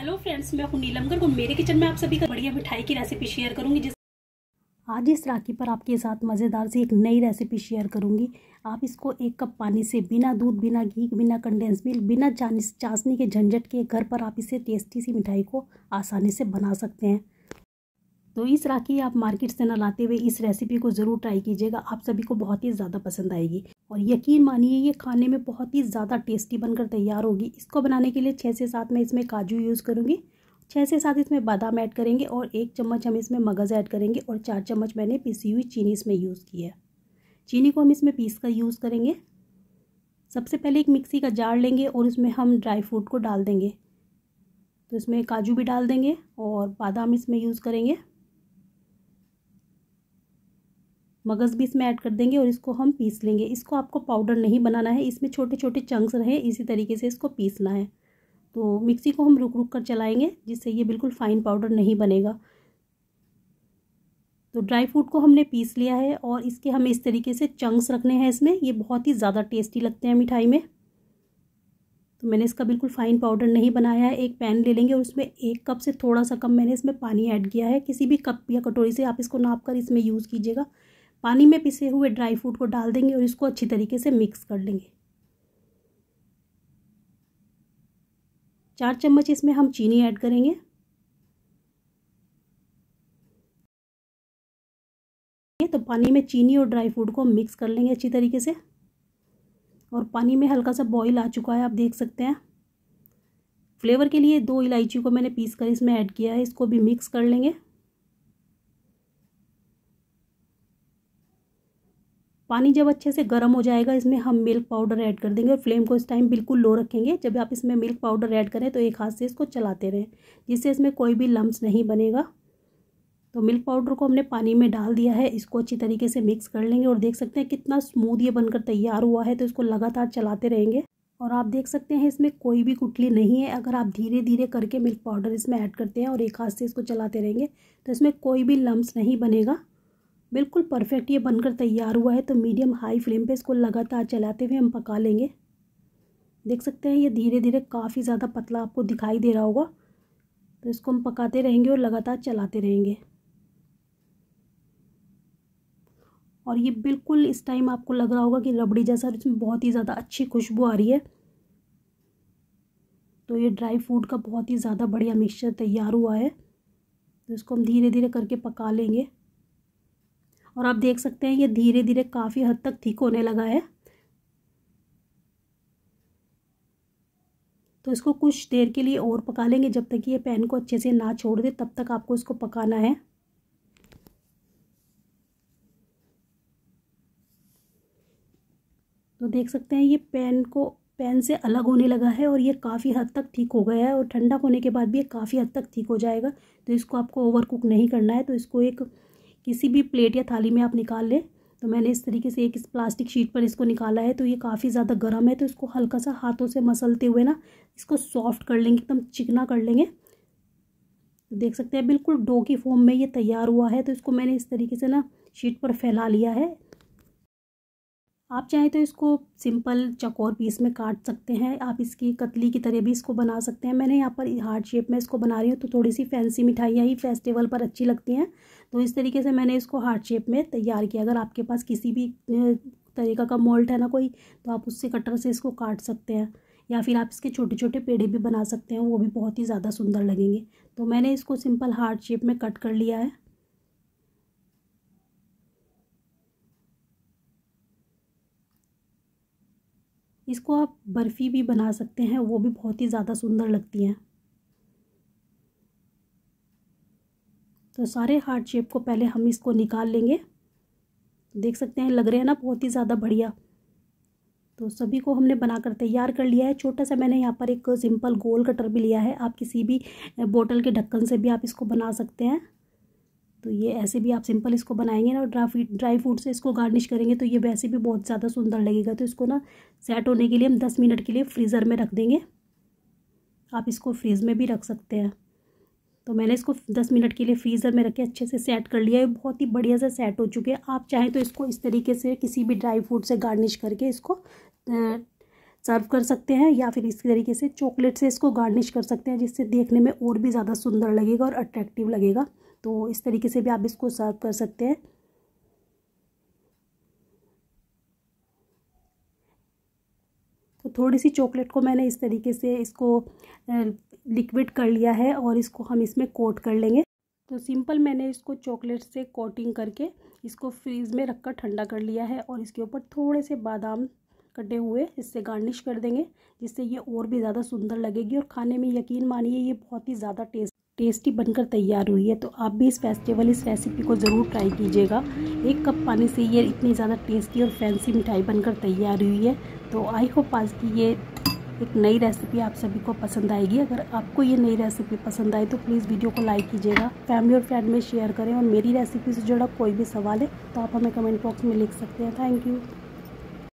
hello friends मैं हूँ नीलम गर्ग मेरे किचन में आप सभी का बढ़िया मिठाई की रेसिपी शेयर करूंगी जिस आज इस राखी पर आपके साथ मज़ेदार सी एक नई रेसिपी शेयर करूंगी आप इसको एक कप पानी से बिना दूध बिना घी बिना कंडेंस मिल्क बिना चाशनी के झंझट के घर पर आप इसे टेस्टी सी मिठाई को आसानी से बना सकते हैं तो इस राखी आप मार्केट से ना लाते हुए इस रेसिपी को ज़रूर ट्राई कीजिएगा आप सभी को बहुत ही ज़्यादा पसंद आएगी और यकीन मानिए ये खाने में बहुत ही ज़्यादा टेस्टी बनकर तैयार होगी इसको बनाने के लिए छः से सात मैं इसमें काजू यूज़ करूँगी छः से सात इसमें बादाम ऐड करेंगे और एक चम्मच हम इसमें मगज़ ऐड करेंगे और चार चम्मच मैंने पीसी हुई चीनी इसमें यूज़ की है चीनी को हम इसमें पीस कर यूज़ करेंगे सबसे पहले एक मिक्सी का जार लेंगे और उसमें हम ड्राई फ्रूट को डाल देंगे तो इसमें काजू भी डाल देंगे और बादाम इसमें यूज़ करेंगे मगज़ भी इसमें ऐड कर देंगे और इसको हम पीस लेंगे इसको आपको पाउडर नहीं बनाना है इसमें छोटे छोटे चंक्स रहे इसी तरीके से इसको पीसना है तो मिक्सी को हम रुक रुक कर चलाएंगे जिससे ये बिल्कुल फ़ाइन पाउडर नहीं बनेगा तो ड्राई फ्रूट को हमने पीस लिया है और इसके हमें इस तरीके से चंक्स रखने हैं इसमें ये बहुत ही ज़्यादा टेस्टी लगते हैं मिठाई में तो मैंने इसका बिल्कुल फ़ाइन पाउडर नहीं बनाया है एक पैन ले लेंगे और उसमें एक कप से थोड़ा सा कम मैंने इसमें पानी ऐड किया है किसी भी कप या कटोरी से आप इसको नाप कर इसमें यूज़ कीजिएगा पानी में पिसे हुए ड्राई फ्रूट को डाल देंगे और इसको अच्छी तरीके से मिक्स कर लेंगे चार चम्मच इसमें हम चीनी ऐड करेंगे तो पानी में चीनी और ड्राई फ्रूट को मिक्स कर लेंगे अच्छी तरीके से और पानी में हल्का सा बॉईल आ चुका है आप देख सकते हैं फ्लेवर के लिए दो इलायची को मैंने पीस कर इसमें ऐड किया है इसको भी मिक्स कर लेंगे पानी जब अच्छे से गर्म हो जाएगा इसमें हम मिल्क पाउडर ऐड कर देंगे और फ्लेम को इस टाइम बिल्कुल लो रखेंगे जब आप इसमें मिल्क पाउडर ऐड करें तो एक हाथ से इसको चलाते रहें जिससे इसमें कोई भी लम्ब नहीं बनेगा तो मिल्क पाउडर को हमने पानी में डाल दिया है इसको अच्छी तरीके से मिक्स कर लेंगे और देख सकते हैं कितना स्मूद ये बनकर तैयार हुआ है तो इसको लगातार चलाते रहेंगे और आप देख सकते हैं इसमें कोई भी कुटली नहीं है अगर आप धीरे धीरे करके मिल्क पाउडर इसमें ऐड करते हैं और एक हाथ से इसको चलाते रहेंगे तो इसमें कोई भी लम्ब नहीं बनेगा बिल्कुल परफेक्ट ये बनकर तैयार हुआ है तो मीडियम हाई फ्लेम पे इसको लगातार चलाते हुए हम पका लेंगे देख सकते हैं ये धीरे धीरे काफ़ी ज़्यादा पतला आपको दिखाई दे रहा होगा तो इसको हम पकाते रहेंगे और लगातार चलाते रहेंगे और ये बिल्कुल इस टाइम आपको लग रहा होगा कि रबड़ी जैसा इसमें बहुत ही ज़्यादा अच्छी खुशबू आ रही है तो ये ड्राई फ्रूट का बहुत ही ज़्यादा बढ़िया मिक्सचर तैयार हुआ है तो इसको हम धीरे धीरे करके पका लेंगे और आप देख सकते हैं ये धीरे धीरे काफ़ी हद तक ठीक होने लगा है तो इसको कुछ देर के लिए और पका लेंगे जब तक ये पैन को अच्छे से ना छोड़ दे तब तक आपको इसको पकाना है तो देख सकते हैं ये पैन को पैन से अलग होने लगा है और ये काफ़ी हद तक ठीक हो गया है और ठंडा होने के बाद भी ये काफ़ी हद तक ठीक हो जाएगा तो इसको आपको ओवर कुक नहीं करना है तो इसको एक किसी भी प्लेट या थाली में आप निकाल लें तो मैंने इस तरीके से एक इस प्लास्टिक शीट पर इसको निकाला है तो ये काफ़ी ज़्यादा गर्म है तो इसको हल्का सा हाथों से मसलते हुए ना इसको सॉफ्ट कर लेंगे एकदम चिकना कर लेंगे तो देख सकते हैं बिल्कुल डो की फॉर्म में ये तैयार हुआ है तो इसको मैंने इस तरीके से ना शीट पर फैला लिया है आप चाहे तो इसको सिंपल चकोर पीस में काट सकते हैं आप इसकी कतली की तरह भी इसको बना सकते हैं मैंने यहाँ पर हार्ट शेप में इसको बना रही हूँ तो थोड़ी सी फैंसी मिठाइयाँ ही फेस्टिवल पर अच्छी लगती हैं तो इस तरीके से मैंने इसको हार्ट शेप में तैयार किया अगर आपके पास किसी भी तरीका का मोल्ट है ना कोई तो आप उससे कटर से इसको काट सकते हैं या फिर आप इसके छोटे छोटे पेड़े भी बना सकते हैं वो भी बहुत ही ज़्यादा सुंदर लगेंगे तो मैंने इसको सिंपल हार्ट शेप में कट कर लिया है इसको आप बर्फ़ी भी बना सकते हैं वो भी बहुत ही ज़्यादा सुंदर लगती हैं तो सारे हार्ट शेप को पहले हम इसको निकाल लेंगे देख सकते हैं लग रहे हैं ना बहुत ही ज़्यादा बढ़िया तो सभी को हमने बनाकर तैयार कर लिया है छोटा सा मैंने यहाँ पर एक सिंपल गोल कटर भी लिया है आप किसी भी बोतल के ढक्कन से भी आप इसको बना सकते हैं तो ये ऐसे भी आप सिंपल इसको बनाएंगे ना और ड्राई ड्राई फ्रूट से इसको गार्निश करेंगे तो ये वैसे भी बहुत ज़्यादा सुंदर लगेगा तो इसको ना सेट होने के लिए हम दस मिनट के लिए फ्रीज़र में रख देंगे आप इसको फ्रीज़ में भी रख सकते हैं तो मैंने इसको दस मिनट के लिए फ्रीज़र में रख के अच्छे से सेट कर लिया है बहुत ही बढ़िया से सेट हो चुके हैं आप चाहें तो इसको इस तरीके से किसी भी ड्राई फ्रूट से गार्निश करके इसको सर्व कर सकते हैं या फिर इस तरीके से चॉकलेट से इसको गार्निश कर सकते हैं जिससे देखने में और भी ज़्यादा सुंदर लगेगा और अट्रैक्टिव लगेगा तो इस तरीके से भी आप इसको सर्व कर सकते हैं तो थोड़ी सी चॉकलेट को मैंने इस तरीके से इसको लिक्विड कर लिया है और इसको हम इसमें कोट कर लेंगे तो सिंपल मैंने इसको चॉकलेट से कोटिंग करके इसको फ्रीज़ में रखकर ठंडा कर लिया है और इसके ऊपर थोड़े से बादाम कटे हुए इससे गार्निश कर देंगे जिससे ये और भी ज़्यादा सुंदर लगेगी और खाने में यकीन मानिए ये बहुत ही ज़्यादा टेस्ट टेस्टी बनकर तैयार हुई है तो आप भी इस फेस्टिवल इस रेसिपी को ज़रूर ट्राई कीजिएगा एक कप पानी से ये इतनी ज़्यादा टेस्टी और फैंसी मिठाई बनकर तैयार हुई है तो आई होप आज की ये एक नई रेसिपी आप सभी को पसंद आएगी अगर आपको ये नई रेसिपी पसंद आए तो प्लीज़ वीडियो को लाइक कीजिएगा फैमिली और फ्रेंड में शेयर करें और मेरी रेसिपी से जुड़ा कोई भी सवाल है तो आप हमें कमेंट बॉक्स में लिख सकते हैं थैंक यू